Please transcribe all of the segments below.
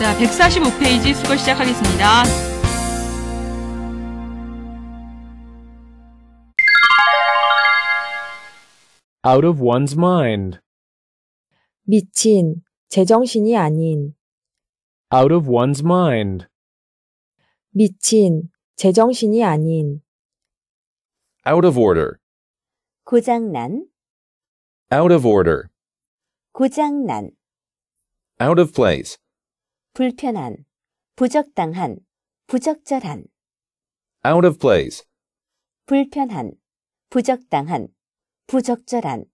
자, 145페이지 수거 시작하겠습니다. out of one's mind, 미친, 제정신이 아닌, out of one's mind, 미친, 제정신이 아닌, out of order, 고장난, out of order, 고장난, out of place, 불편한, 부적당한, 부적절한. out of place, 불편한, 부적당한, 부적절한,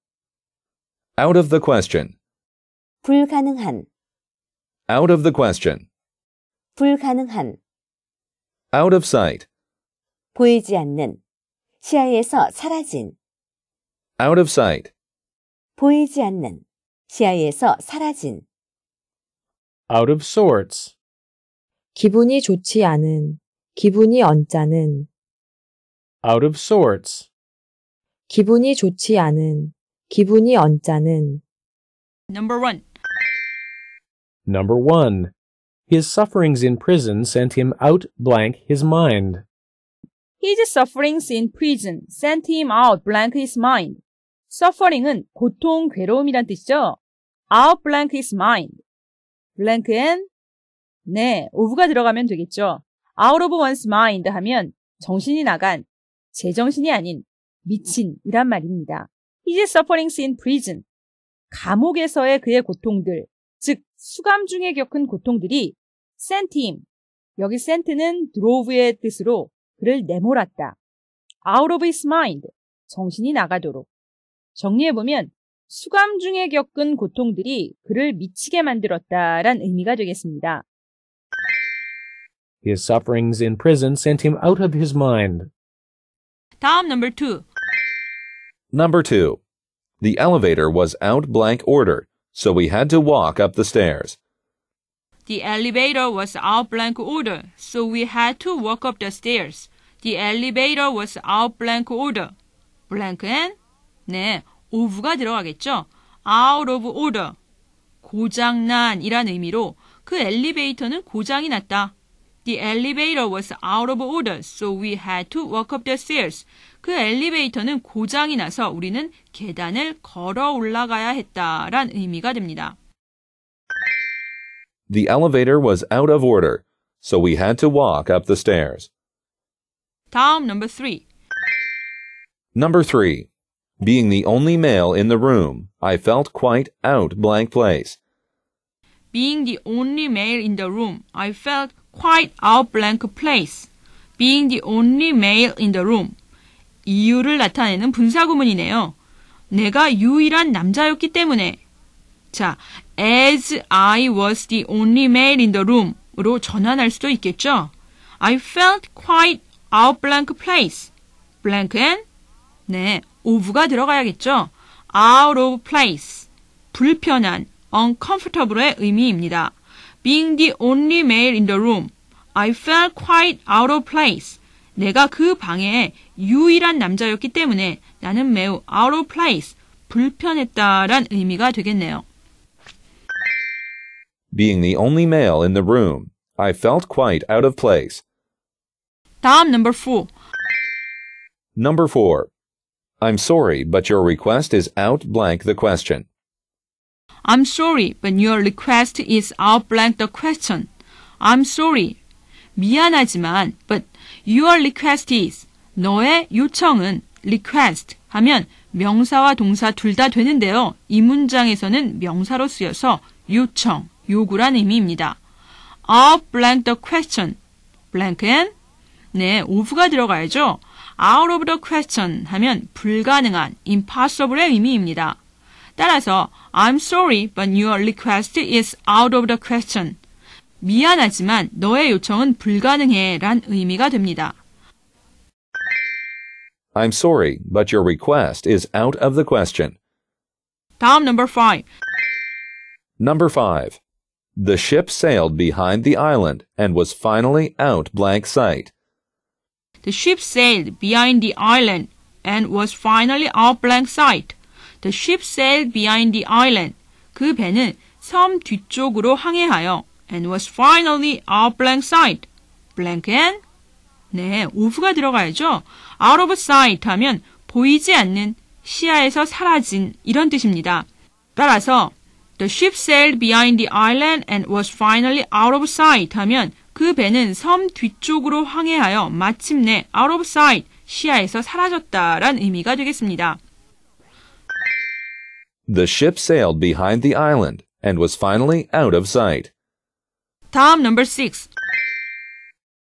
out of the question, 불가능한, out of the question, 불가능한, out of sight, 보이지 않는, 시야에서 사라진, out of sight. 보이지 않는, 시야에서 사라진. out of sorts. 기분이 좋지 않은, 기분이 언짢은. out of sorts. 기분이 좋지 않은, 기분이 언짢은. Number one. Number one. His sufferings in prison sent him out blank his mind. His sufferings in prison sent him out blank his mind. suffering은 고통, 괴로움이란 뜻이죠. out blank his mind. 블랭크엔 네, 오브가 들어가면 되겠죠. out of one's mind 하면 정신이 나간, 제정신이 아닌 미친이란 말입니다. His s u f f e r i n g in prison. 감옥에서의 그의 고통들, 즉 수감 중에 겪은 고통들이 sent him. 여기 sent는 drove의 뜻으로 그를 내몰았다. out of his mind. 정신이 나가도록. 정리해보면 수감 중에 겪은 고통들이 그를 미치게 만들었다란 의미가 되겠습니다. His sufferings in prison sent him out of his mind. 다음 number 2. Number 2. The elevator was out blank order, so we had to walk up the stairs. The elevator was out blank order, so we had to walk up the stairs. The elevator was out blank order. blank은 네, 오브가 들어가겠죠. out of order. 고장난 이란 의미로 그 엘리베이터는 고장이 났다. The elevator was out of order, so we had to walk up the stairs. 그 엘리베이터는 고장이 나서 우리는 계단을 걸어 올라가야 했다란 의미가 됩니다. The elevator was out of order, so we had to walk up the stairs. 다음 number 3. Number 3. Being the only male in the room, I felt quite out blank place. Being the only male in the room, I felt quite out blank place. Being the only male in the room. 이유를 나타내는 분사구문이네요. 내가 유일한 남자였기 때문에. 자, as I was the only male in the room으로 전환할 수도 있겠죠? I felt quite out blank place. blank and 네, 오브가 들어가야겠죠. out of place, 불편한, uncomfortable의 의미입니다. being the only male in the room, I felt quite out of place. 내가 그 방에 유일한 남자였기 때문에 나는 매우 out of place, 불편했다란 의미가 되겠네요. Being the only male in the room, I felt quite out of place. 다음 number 4. Number 4. I'm sorry, but your request is out blank the question. I'm sorry, but your request is out blank the question. I'm sorry. 미안하지만, but your request is. 너의 요청은 request 하면 명사와 동사 둘 다 되는데요. 이 문장에서는 명사로 쓰여서 요청, 요구란 의미입니다. out blank the question. blank은? 네, of가 들어가야죠. out of the question 하면 불가능한, impossible의 의미입니다. 따라서 I'm sorry but your request is out of the question. 미안하지만 너의 요청은 불가능해 란 의미가 됩니다. I'm sorry but your request is out of the question. 다음 number 5. Number 5. The ship sailed behind the island and was finally out blank sight. The ship sailed behind the island and was finally out blank sight. The ship sailed behind the island. 그 배는 섬 뒤쪽으로 항해하여 and was finally out blank sight. blank and 네, of가 들어가야죠. out of sight 하면 보이지 않는 시야에서 사라진 이런 뜻입니다. 따라서 the ship sailed behind the island and was finally out of sight 하면 그 배는 섬 뒤쪽으로 항해하여 마침내 out of sight 시야에서 사라졌다란 의미가 되겠습니다. The ship sailed behind the island and was finally out of sight. 다음 number 6.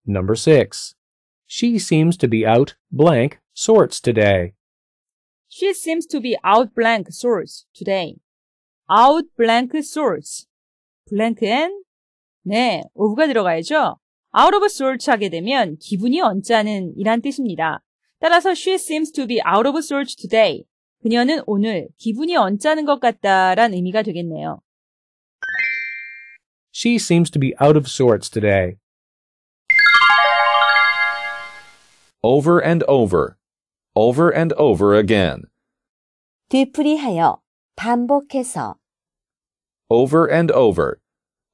Number 6. She seems to be out blank sorts today. She seems to be out blank sorts today. out blank sorts. blank은 네, of가 들어가야죠. out of sorts 하게 되면 기분이 언짢은 이란 뜻입니다. 따라서 she seems to be out of sorts today. 그녀는 오늘 기분이 언짢은 것 같다란 의미가 되겠네요. She seems to be out of sorts today. over and over, over and over again. 되풀이하여, 반복해서. over and over,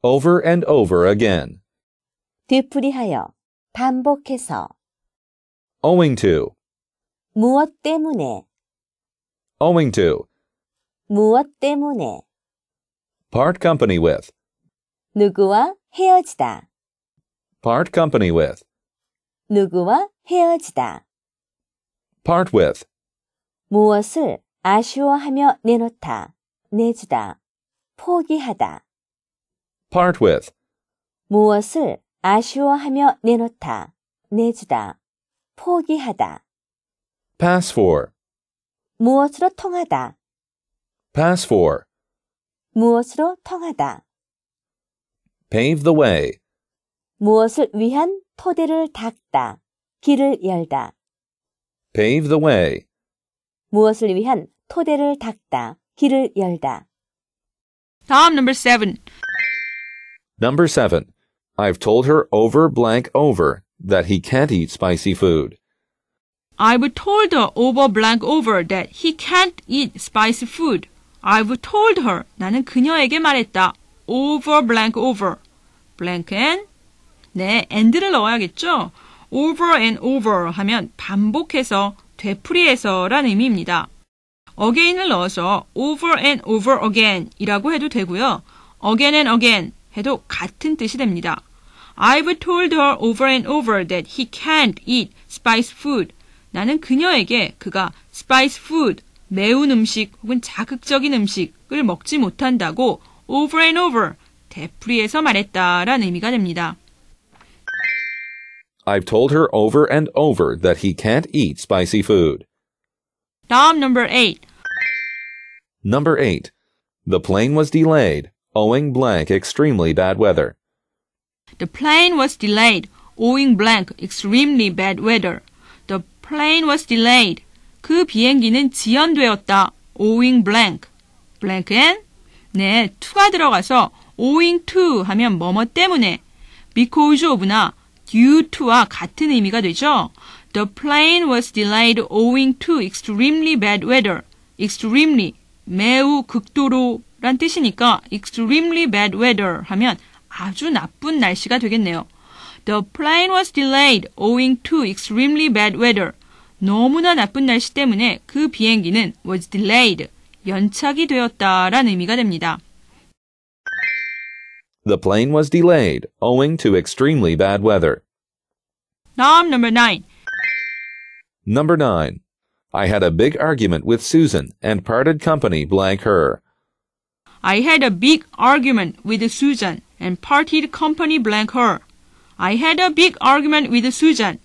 over and over again. 되풀이하여 반복해서 owing to 무엇 때문에 owing to 무엇 때문에 part company with 누구와 헤어지다 part company with 누구와 헤어지다 part with 무엇을 아쉬워하며 내놓다 내주다 포기하다 part with. 무엇을 아쉬워하며 내놓다, 내주다, 포기하다. pass for. 무엇으로 통하다. pass for. 무엇으로 통하다. pave the way. 무엇을 위한 토대를 닦다, 길을 열다. pave the way. 무엇을 위한 토대를 닦다, 길을 열다. 다음 number 7. Number seven, I've told her over blank over that he can't eat spicy food. I've told her over blank over that he can't eat spicy food. I've told her 나는 그녀에게 말했다. over blank over. blank and 네, and를 넣어야겠죠? over and over 하면 반복해서 되풀이해서란 의미입니다. again을 넣어서 over and over again이라고 해도 되고요. again and again 해도 같은 뜻이 됩니다. I've told her over and over that he can't eat spice food. 나는 그녀에게 그가 spice food, 매운 음식 혹은 자극적인 음식을 먹지 못한다고 over and over, 되풀이해서 말했다라는 의미가 됩니다. I've told her over and over that he can't eat spicy food. 다음 number 8. Number 8. The plane was delayed. owing blank extremely bad weather. The plane was delayed owing blank extremely bad weather. The plane was delayed. 그 비행기는 지연되었다 owing blank. blank and 네, to가 들어가서 owing to 하면 뭐뭐 때문에 because of나 due to와 같은 의미가 되죠. The plane was delayed owing to extremely bad weather. extremely 매우 극도로 란 뜻이니까 extremely bad weather 하면 아주 나쁜 날씨가 되겠네요. The plane was delayed owing to extremely bad weather. 너무나 나쁜 날씨 때문에 그 비행기는 was delayed, 연착이 되었다라는 의미가 됩니다. The plane was delayed owing to extremely bad weather. 다음 number 9. Number 9. I had a big argument with Susan and parted company blank her. I had a big argument with Susan and parted company blank her. I had a big argument with Susan.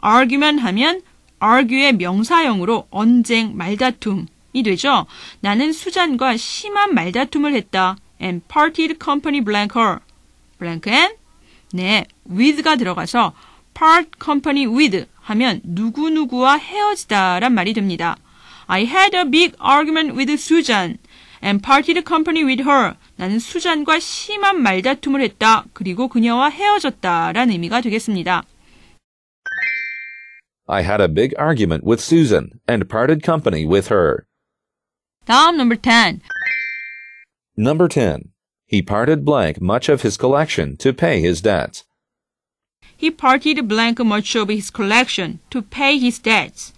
argument 하면 argue의 명사형으로 언쟁, 말다툼이 되죠. 나는 수잔과 심한 말다툼을 했다. and parted company blank her. blank and 네, with가 들어가서 part company with 하면 누구누구와 헤어지다란 말이 됩니다. I had a big argument with Susan. and parted company with her. 나는 수잔과 심한 말다툼을 했다. 그리고 그녀와 헤어졌다. 라는 의미가 되겠습니다. I had a big argument with Susan and parted company with her. 다음 number 10. Number 10. He parted blank much of his collection to pay his debts. He parted blank much of his collection to pay his debts.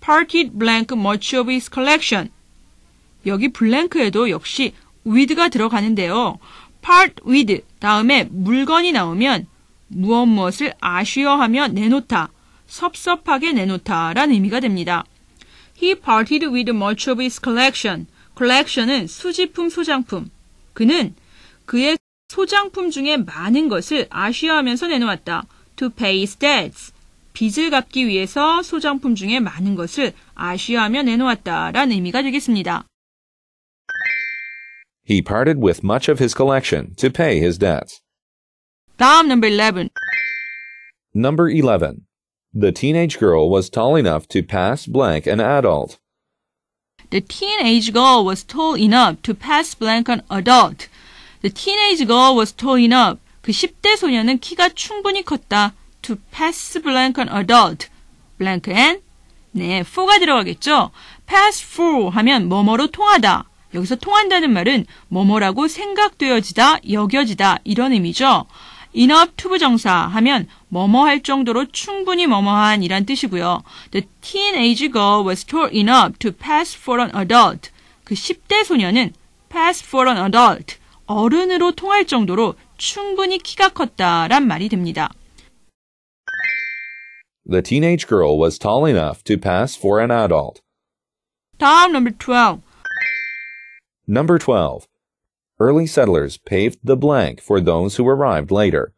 Parted blank much of his collection 여기 블랭크에도 역시 with가 들어가는데요. part with 다음에 물건이 나오면 무엇 무엇을 아쉬워하며 내놓다, 섭섭하게 내놓다라는 의미가 됩니다. He parted with much of his collection. collection은 수집품, 소장품. 그는 그의 소장품 중에 많은 것을 아쉬워하면서 내놓았다. to pay his debts. 빚을 갚기 위해서 소장품 중에 많은 것을 아쉬워하며 내놓았다라는 의미가 되겠습니다. He parted with much of his collection to pay his debts. Problem number 11. Number 11. The teenage girl was tall enough to pass blank an adult. The teenage girl was tall enough to pass blank an adult. The teenage girl was tall enough. 그 10대 소녀는 키가 충분히 컸다. To pass blank an adult. blank and 네, for가 들어가겠죠. pass through 하면 뭐뭐로 통하다. 여기서 통한다는 말은 뭐뭐라고 생각되어지다, 여겨지다 이런 의미죠. enough to 부정사 하면 뭐뭐 할 정도로 충분히 뭐뭐한 이란 뜻이고요. The teenage girl was tall enough to pass for an adult. 그 10대 소녀는 pass for an adult. 어른으로 통할 정도로 충분히 키가 컸다란 말이 됩니다. The teenage girl was tall enough to pass for an adult. 다음 number 12. Number 12. Early settlers paved the blank for those who arrived later.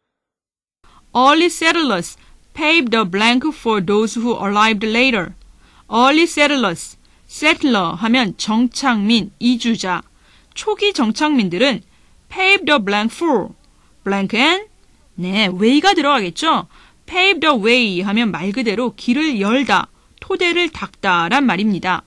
Early settlers paved the blank for those who arrived later. Early settlers, settler 하면 정착민, 이주자. 초기 정착민들은 paved the blank for, blank and, 네, way가 들어가겠죠? paved the way 하면 말 그대로 길을 열다, 토대를 닦다란 말입니다.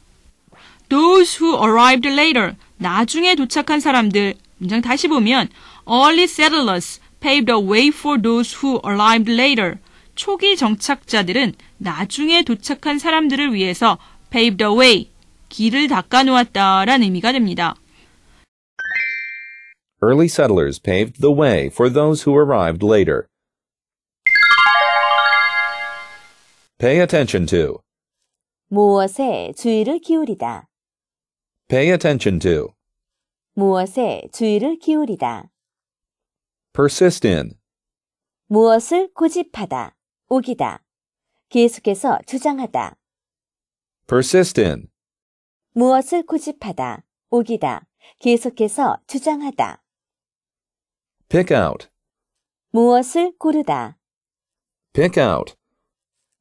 Those who arrived later, 나중에 도착한 사람들 문장 다시 보면 early settlers paved the way for those who arrived later. 초기 정착자들은 나중에 도착한 사람들을 위해서 paved the way 길을 닦아 놓았다라는 의미가 됩니다. Early settlers paved the way for those who arrived later. Pay attention to 무엇에 주의를 기울이다. Pay attention to. 무엇에 주의를 기울이다. persist in. 무엇을 고집하다, 우기다. 계속해서 주장하다. persist in. 무엇을 고집하다, 우기다. 계속해서 주장하다. pick out. 무엇을 고르다. pick out.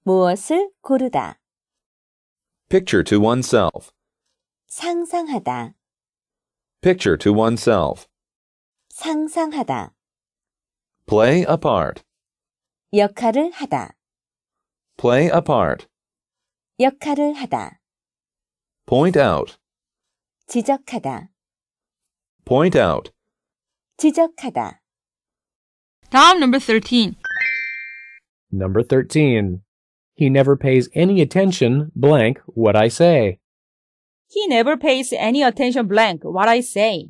무엇을 고르다. picture to oneself. 상상하다. Picture to oneself. 상상하다. Play a part. 역할을 하다. Play a part. 역할을 하다. Point out. 지적하다. Point out. 지적하다. 다음 number 13. Number 13. He never pays any attention blank what I say. He never pays any attention blank what I say.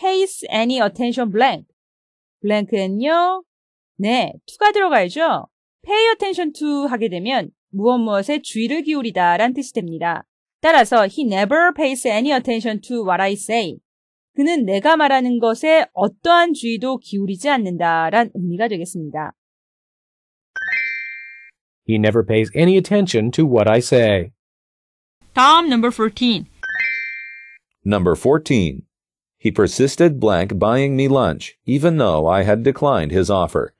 pays any attention blank. blank는요? 네, to가 들어가야죠. pay attention to 하게 되면 무엇 무엇에 주의를 기울이다 라는 뜻이 됩니다. 따라서 he never pays any attention to what I say. 그는 내가 말하는 것에 어떠한 주의도 기울이지 않는다 라는 의미가 되겠습니다. He never pays any attention to what I say. 다음 number 14. Number 14. He persisted blank buying me lunch, even though I had declined his offer.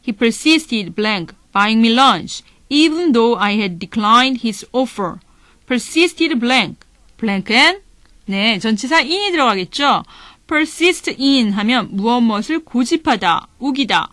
He persisted blank buying me lunch, even though I had declined his offer. persisted blank. blank blank은 네, 전치사 in이 들어가겠죠. persist in 하면 무엇 무엇을 고집하다, 우기다.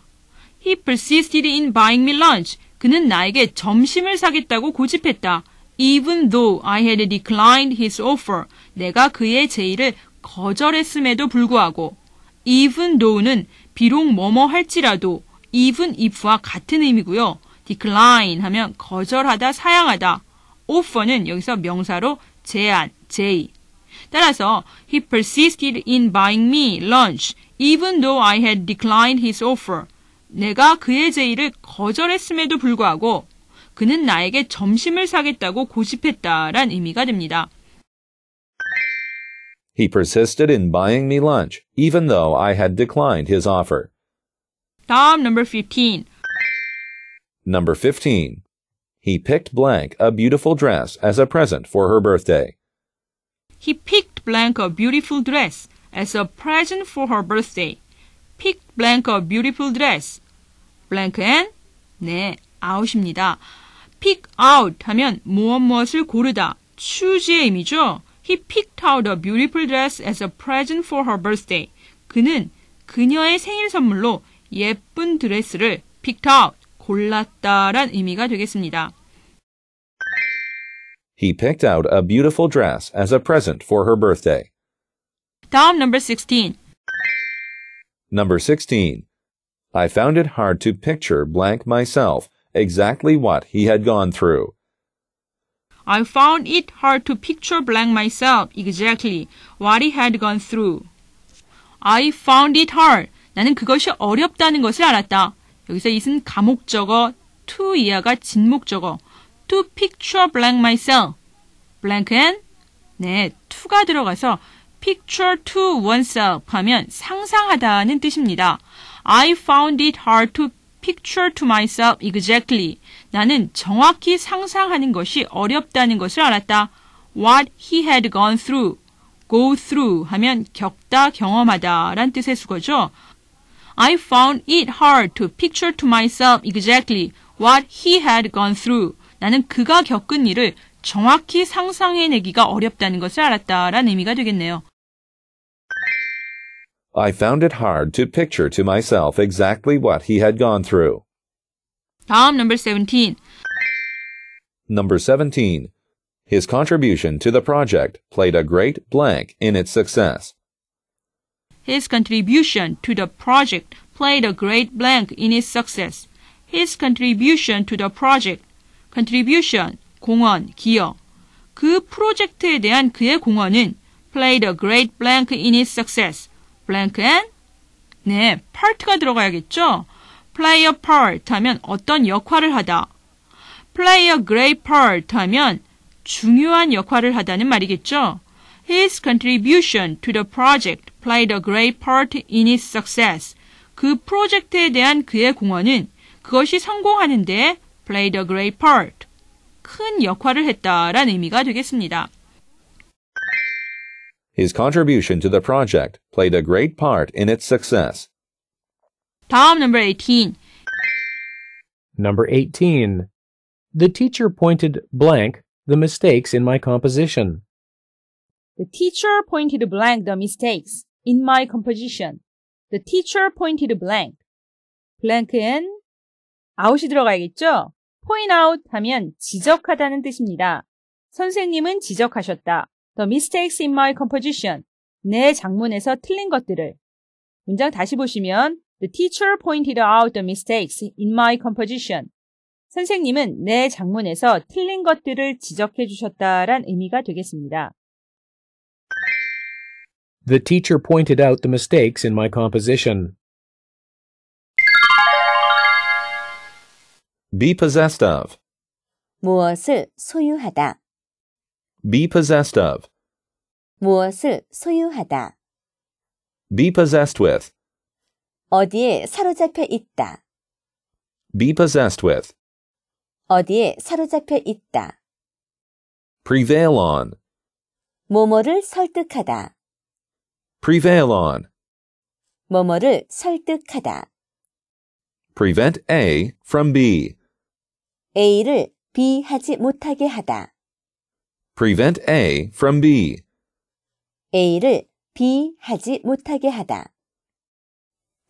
He persisted in buying me lunch. 그는 나에게 점심을 사겠다고 고집했다. even though I had declined his offer, 내가 그의 제의를 거절했음에도 불구하고, even though는 비록 뭐뭐 할지라도, even if와 같은 의미고요. decline 하면 거절하다, 사양하다. offer는 여기서 명사로 제안, 제의. 따라서 he persisted in buying me lunch even though I had declined his offer. 내가 그의 제의를 거절했음에도 불구하고 그는 나에게 점심을 사겠다고 고집했다란 의미가 됩니다. He persisted in buying me lunch, even though I had declined his offer. 다음 number 15. Number 15. He picked blank a beautiful dress as a present for her birthday. He picked blank a beautiful dress as a present for her birthday. picked blank a beautiful dress. blank은 네, 아웃입니다 pick out 하면 무엇 무엇을 고르다, 추지의 의미죠. He picked out a beautiful dress as a present for her birthday. 그는 그녀의 생일 선물로 예쁜 드레스를 picked out, 골랐다란 의미가 되겠습니다. He picked out a beautiful dress as a present for her birthday. 다음 number 16. Number 16. I found it hard to picture blank myself exactly what he had gone through. I found it hard to picture blank myself exactly what he had gone through. I found it hard. 나는 그것이 어렵다는 것을 알았다. 여기서 이은 감옥적어 to 이하가 진목적어 to picture blank myself. blank and 네, to가 들어가서 picture to oneself 하면 상상하다는 뜻입니다. I found it hard to picture to myself exactly. 나는 정확히 상상하는 것이 어렵다는 것을 알았다. What he had gone through. go through 하면 겪다, 경험하다 라는 뜻의 수거죠. I found it hard to picture to myself exactly what he had gone through. 나는 그가 겪은 일을 정확히 상상해내기가 어렵다는 것을 알았다라는 의미가 되겠네요. I found it hard to picture to myself exactly what he had gone through. 다음 number 17. Number 17. His contribution to the project played a great blank in its success. His contribution to the project played a great blank in its success. His contribution to the project. contribution, 공헌, 기여. 그 프로젝트에 대한 그의 공헌은 played a great blank in its success. blank and 네, part가 들어가야겠죠? play a part 하면 어떤 역할을 하다. play a great part 하면 중요한 역할을 하다는 말이겠죠? His contribution to the project played a great part in its success. 그 프로젝트에 대한 그의 공헌은 그것이 성공하는데 played a great part. 큰 역할을 했다라는 의미가 되겠습니다. His contribution to the project played a great part in its success. Tom number 18. Number 18. The teacher pointed blank the mistakes in my composition. The teacher pointed blank the mistakes in my composition. The teacher pointed blank. blank은 out이 들어가야겠죠? point out 하면 지적하다는 뜻입니다. 선생님은 지적하셨다. The mistakes in my composition. 내 작문에서 틀린 것들을. 문장 다시 보시면 The teacher pointed out the mistakes in my composition. 선생님은 내 작문에서 틀린 것들을 지적해 주셨다란 의미가 되겠습니다. The teacher pointed out the mistakes in my composition. be possessed of 무엇을 소유하다 be possessed of 무엇을 소유하다 be possessed with 어디에 사로잡혀 있다 be possessed with 어디에 사로잡혀 있다 prevail on 뭐뭐를 설득하다 prevail on 뭐뭐를 설득하다 prevent A from B A를 B 하지 못하게 하다 Prevent A from B. A를 B 하지 못하게 하다.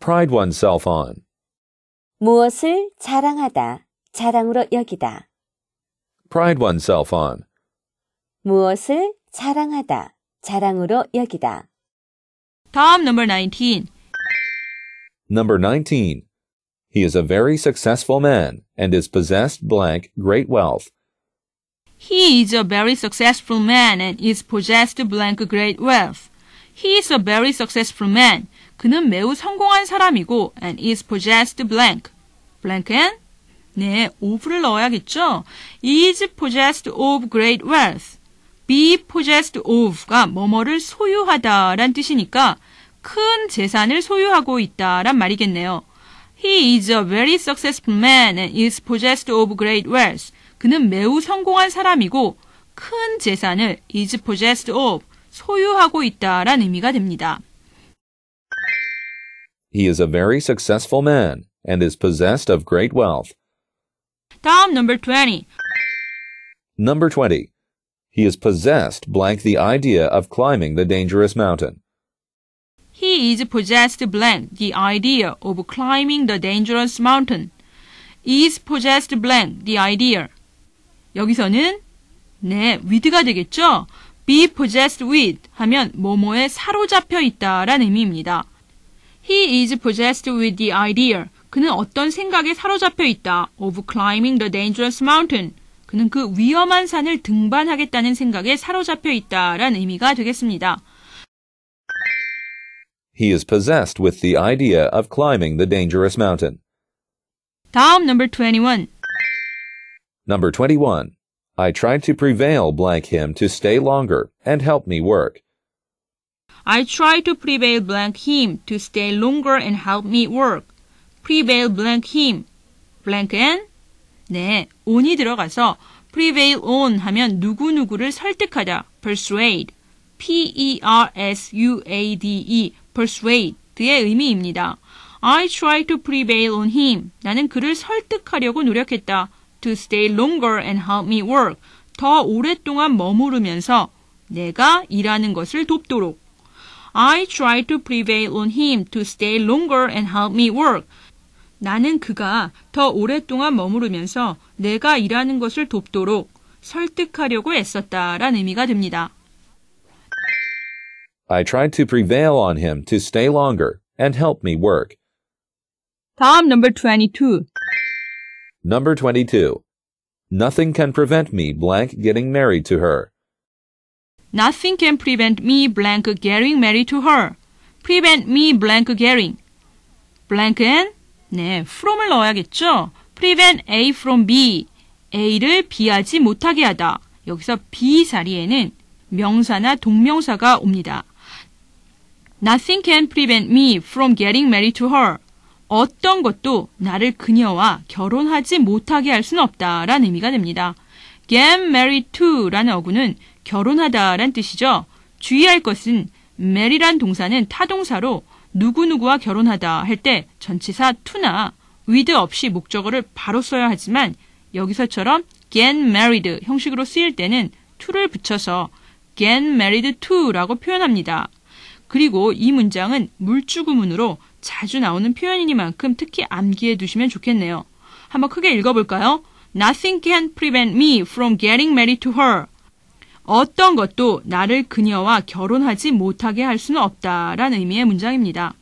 Pride oneself on. 무엇을 자랑하다, 자랑으로 여기다. Pride oneself on. 무엇을 자랑하다, 자랑으로 여기다. 다음 number 19. Number 19. He is a very successful man and is possessed blank great wealth He is a very successful man and is possessed blank great wealth. He is a very successful man. 그는 매우 성공한 사람이고 and is possessed blank. blank and? 네, of를 넣어야겠죠? is possessed of great wealth. be possessed of가 뭐뭐를 소유하다란 뜻이니까 큰 재산을 소유하고 있다란 말이겠네요. He is a very successful man and is possessed of great wealth. 그는 매우 성공한 사람이고 큰 재산을 is possessed of 소유하고 있다란 의미가 됩니다. He is a very successful man and is possessed of great wealth. 다음 number 20. Number 20. He is possessed blank the idea of climbing the dangerous mountain. He is possessed blank the idea of climbing the dangerous mountain. is possessed blank the idea 여기서는 네, with가 되겠죠? be possessed with 하면 뭐뭐에 사로잡혀 있다라는 의미입니다. He is possessed with the idea. 그는 어떤 생각에 사로잡혀 있다. of climbing the dangerous mountain. 그는 그 위험한 산을 등반하겠다는 생각에 사로잡혀 있다라는 의미가 되겠습니다. He is possessed with the idea of climbing the dangerous mountain. 다음 number 21. Number 21. I tried to prevail blank him to stay longer and help me work. I tried to prevail blank him to stay longer and help me work. prevail blank him. blank n. 네, on이 들어가서 prevail on 하면 누구누구를 설득하다, persuade. p-e-r-s-u-a-d-e, persuade의 의미입니다. I tried to prevail on him. 나는 그를 설득하려고 노력했다. to stay longer and help me work. 더 오랫동안 머무르면서 내가 일하는 것을 돕도록. I tried to prevail on him to stay longer and help me work. 나는 그가 더 오랫동안 머무르면서 내가 일하는 것을 돕도록 설득하려고 애썼다라 의미가 됩니다. I tried to prevail on him to stay longer and help me work. 다음 넘버 22. Number 22. Nothing can prevent me blank getting married to her. Nothing can prevent me blank getting married to her. prevent me blank getting. blank은 네, from을 넣어야겠죠. prevent A from B. A를 B하지 못하게 하다. 여기서 B 자리에는 명사나 동명사가 옵니다. Nothing can prevent me from getting married to her. 어떤 것도 나를 그녀와 결혼하지 못하게 할 수는 없다라는 의미가 됩니다. get married to라는 어구는 결혼하다는 뜻이죠. 주의할 것은 marry란 동사는 타동사로 누구누구와 결혼하다 할 때 전치사 to나 with 없이 목적어를 바로 써야 하지만 여기서처럼 get married 형식으로 쓰일 때는 to를 붙여서 get married to라고 표현합니다. 그리고 이 문장은 물주구문으로 자주 나오는 표현이니만큼 특히 암기해 두시면 좋겠네요. 한번 크게 읽어볼까요? Nothing can prevent me from getting married to her. 어떤 것도 나를 그녀와 결혼하지 못하게 할 수는 없다라는 의미의 문장입니다.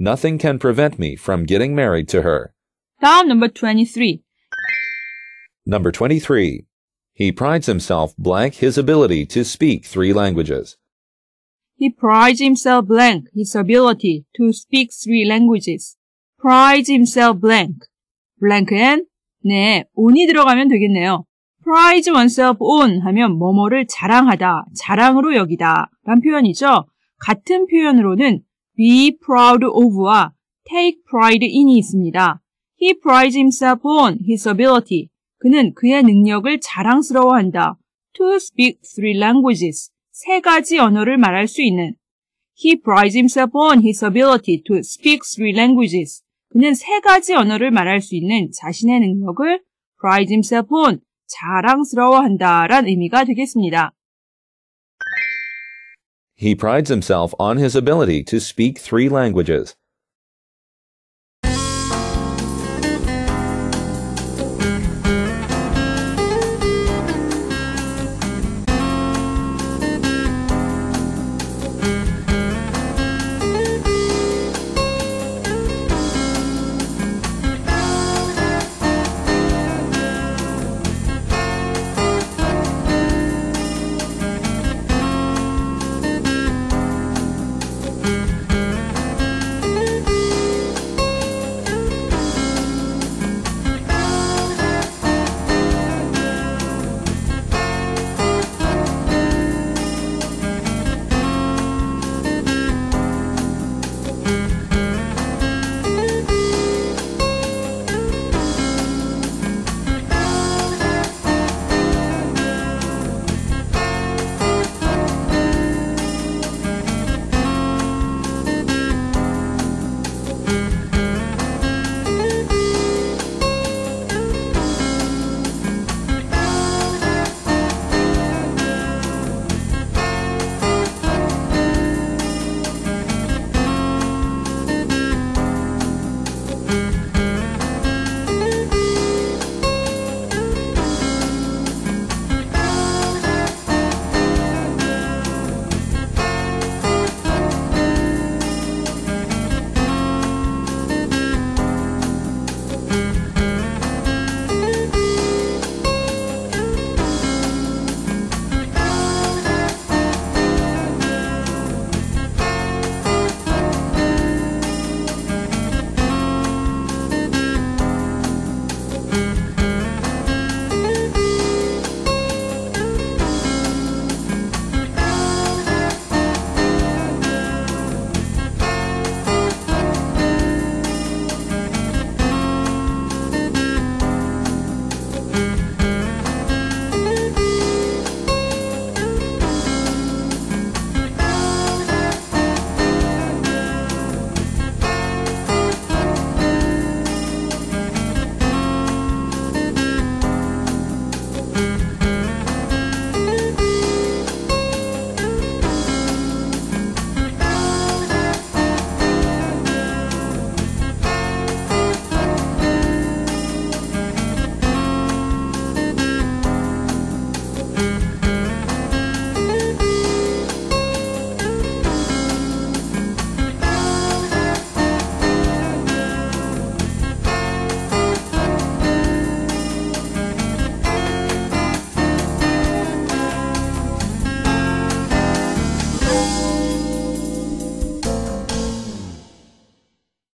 Nothing can prevent me from getting married to her. 다음 number 23. Number 23. He prides himself blank his ability to speak three languages. He prides himself blank his ability to speak three languages. prides himself blank. blank엔 네, on이 들어가면 되겠네요. prides oneself on 하면 뭐뭐를 자랑하다, 자랑으로 여기다 라는 표현이죠. 같은 표현으로는 be proud of와 take pride in이 있습니다. He prides himself on his ability. 그는 그의 능력을 자랑스러워한다. To speak three languages. 세 가지 언어를 말할 수 있는 He prides himself on his ability to speak three languages. 그는 세 가지 언어를 말할 수 있는 자신의 능력을 prides himself on, 자랑스러워한다 란 의미가 되겠습니다. He prides himself on his ability to speak three languages.